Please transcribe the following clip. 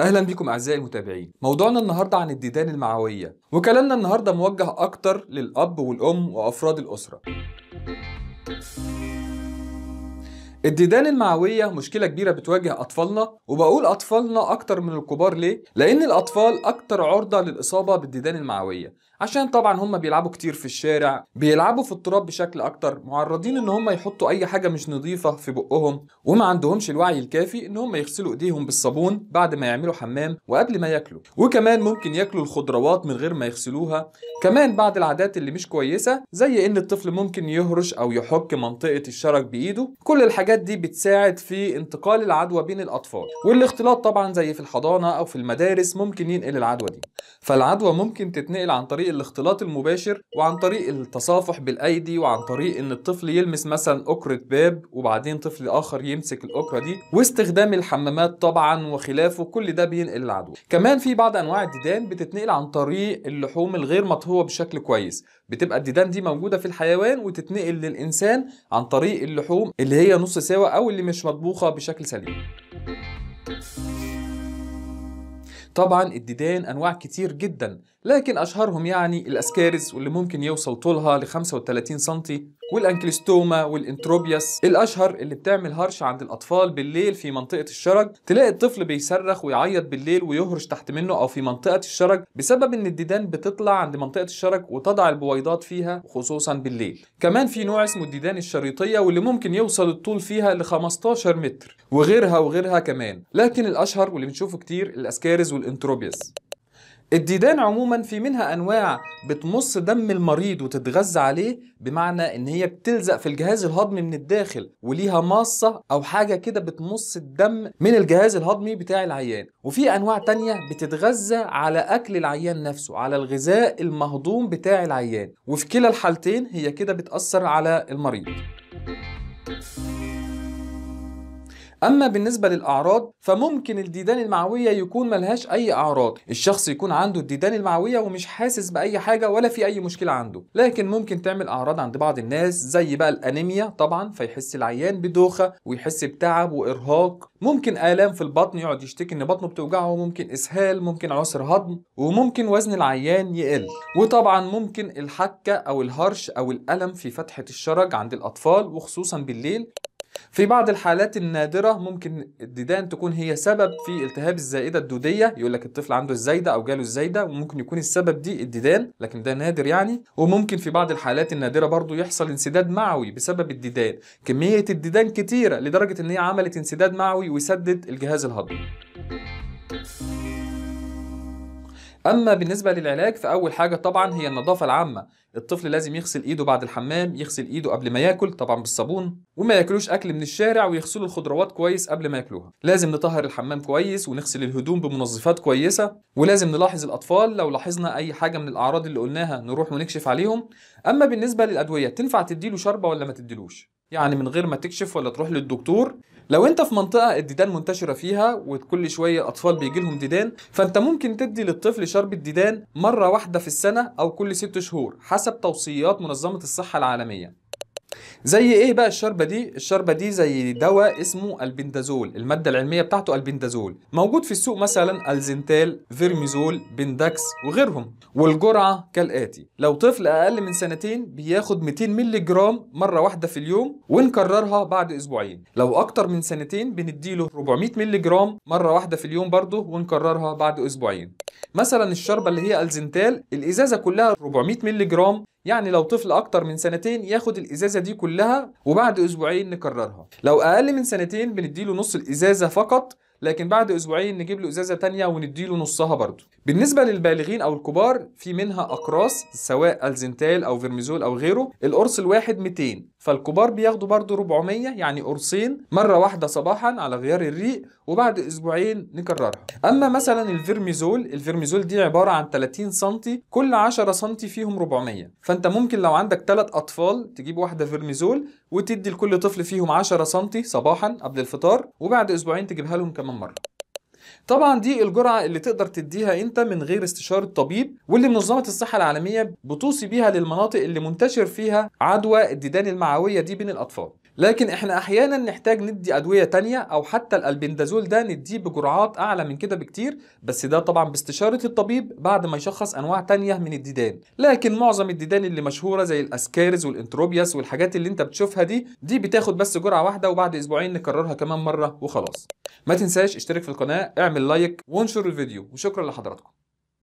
اهلا بيكم اعزائي المتابعين موضوعنا النهارده عن الديدان المعويه وكلامنا النهارده موجه اكتر للاب والام وافراد الاسره الديدان المعوية مشكلة كبيرة بتواجه أطفالنا وبقول أطفالنا أكتر من الكبار ليه؟ لأن الأطفال أكتر عرضة للإصابة بالديدان المعوية عشان طبعا هم بيلعبوا كتير في الشارع بيلعبوا في التراب بشكل اكتر معرضين ان هم يحطوا اي حاجه مش نظيفه في بقهم وما عندهمش الوعي الكافي ان هم يغسلوا ايديهم بالصابون بعد ما يعملوا حمام وقبل ما ياكلوا وكمان ممكن ياكلوا الخضروات من غير ما يغسلوها كمان بعض العادات اللي مش كويسه زي ان الطفل ممكن يهرش او يحك منطقه الشرج بايده كل الحاجات دي بتساعد في انتقال العدوى بين الاطفال والاختلاط طبعا زي في الحضانه او في المدارس ممكن ينقل العدوى دي فالعدوى ممكن تتنقل عن طريق طريق الاختلاط المباشر وعن طريق التصافح بالايدي وعن طريق ان الطفل يلمس مثلا اكره باب وبعدين طفل اخر يمسك الاكره دي واستخدام الحمامات طبعا وخلافه كل ده بينقل العدوى كمان في بعض انواع الديدان بتتنقل عن طريق اللحوم الغير مطهوه بشكل كويس بتبقى الديدان دي موجوده في الحيوان وتتنقل للانسان عن طريق اللحوم اللي هي نص سوا او اللي مش مطبوخه بشكل سليم طبعا الديدان انواع كتير جدا لكن أشهرهم يعني الأسكارز واللي ممكن يوصل طولها ل 35 سم والأنكلستوما والإنتروبياس الأشهر اللي بتعمل هرش عند الأطفال بالليل في منطقة الشرج تلاقي الطفل بيصرخ ويعيط بالليل ويهرش تحت منه أو في منطقة الشرج بسبب إن الديدان بتطلع عند منطقة الشرج وتضع البويضات فيها خصوصا بالليل كمان في نوع اسمه الديدان الشريطية واللي ممكن يوصل الطول فيها ل 15 متر وغيرها وغيرها كمان لكن الأشهر واللي بنشوفه كتير الأسكارز والإنتروبياس الديدان عموما في منها انواع بتمص دم المريض وتتغذى عليه بمعنى ان هي بتلزق في الجهاز الهضمي من الداخل وليها ماصه او حاجه كده بتمص الدم من الجهاز الهضمي بتاع العيان وفي انواع تانية بتتغذى على اكل العيان نفسه على الغذاء المهضوم بتاع العيان وفي كلا الحالتين هي كده بتاثر على المريض اما بالنسبه للاعراض فممكن الديدان المعويه يكون ملهاش اي اعراض الشخص يكون عنده الديدان المعويه ومش حاسس باي حاجه ولا في اي مشكله عنده لكن ممكن تعمل اعراض عند بعض الناس زي بقى الانيميا طبعا فيحس العيان بدوخه ويحس بتعب وارهاق ممكن الام في البطن يقعد يشتكي ان بطنه بتوجعه ممكن اسهال ممكن عسر هضم وممكن وزن العيان يقل وطبعا ممكن الحكه او الهرش او الالم في فتحه الشرج عند الاطفال وخصوصا بالليل في بعض الحالات النادرة ممكن الديدان تكون هي سبب في التهاب الزائدة الدودية يقول لك الطفل عنده الزايدة أو جاله الزايدة وممكن يكون السبب دي الديدان لكن ده نادر يعني وممكن في بعض الحالات النادرة برضو يحصل انسداد معوي بسبب الديدان كمية الديدان كتيرة لدرجة إن هي عملت انسداد معوي ويسدد الجهاز الهضمي اما بالنسبه للعلاج فاول حاجه طبعا هي النظافه العامه الطفل لازم يغسل ايده بعد الحمام يغسل ايده قبل ما ياكل طبعا بالصابون وما ياكلوش اكل من الشارع ويغسلوا الخضروات كويس قبل ما ياكلوها لازم نطهر الحمام كويس ونغسل الهدوم بمنظفات كويسه ولازم نلاحظ الاطفال لو لاحظنا اي حاجه من الاعراض اللي قلناها نروح ونكشف عليهم اما بالنسبه للادويه تنفع تديله شربه ولا ما تديلوش يعني من غير ما تكشف ولا تروح للدكتور لو انت في منطقه الديدان منتشره فيها وكل شويه اطفال بيجي لهم ديدان فانت ممكن تدي للطفل شرب الديدان مره واحده في السنه او كل ست شهور حسب توصيات منظمه الصحه العالميه زي ايه بقى الشربه دي الشربه دي زي دواء اسمه البندازول الماده العلميه بتاعته البندازول موجود في السوق مثلا الزنتال فيرميزول بنداكس وغيرهم والجرعه كالاتي لو طفل اقل من سنتين بياخد 200 مللي جرام مره واحده في اليوم ونكررها بعد اسبوعين لو اكتر من سنتين بنديله 400 مللي جرام مره واحده في اليوم برضه ونكررها بعد اسبوعين مثلا الشربة اللي هي الزنتال الإزازة كلها 400 مللي جرام يعني لو طفل أكتر من سنتين ياخد الإزازة دي كلها وبعد أسبوعين نكررها لو أقل من سنتين بنديله نص الإزازة فقط لكن بعد أسبوعين نجيب له إزازة تانية ونديله نصها برضه بالنسبة للبالغين أو الكبار في منها أقراص سواء الزنتال أو فيرميزول أو غيره القرص الواحد 200 فالكبار بياخدوا برضه 400 يعني قرصين مرة واحدة صباحا على غيار الريق وبعد أسبوعين نكررها أما مثلا الفيرميزول الفيرميزول دي عبارة عن 30 سم كل 10 سم فيهم 400 فأنت ممكن لو عندك 3 أطفال تجيب واحدة فيرميزول وتدي لكل طفل فيهم 10 سم صباحا قبل الفطار وبعد أسبوعين تجيبها لهم كمان مرة طبعا دي الجرعه اللي تقدر تديها انت من غير استشاره طبيب واللي منظمه الصحه العالميه بتوصي بيها للمناطق اللي منتشر فيها عدوى الديدان المعويه دي بين الاطفال لكن احنا احيانا نحتاج ندي ادويه تانية او حتى الالبندازول ده نديه بجرعات اعلى من كده بكتير بس ده طبعا باستشاره الطبيب بعد ما يشخص انواع تانية من الديدان لكن معظم الديدان اللي مشهوره زي الاسكارز والانتروبياس والحاجات اللي انت بتشوفها دي دي بتاخد بس جرعه واحده وبعد اسبوعين نكررها كمان مره وخلاص ما تنساش اشترك في القناه اعمل لايك وانشر الفيديو وشكرا لحضراتكم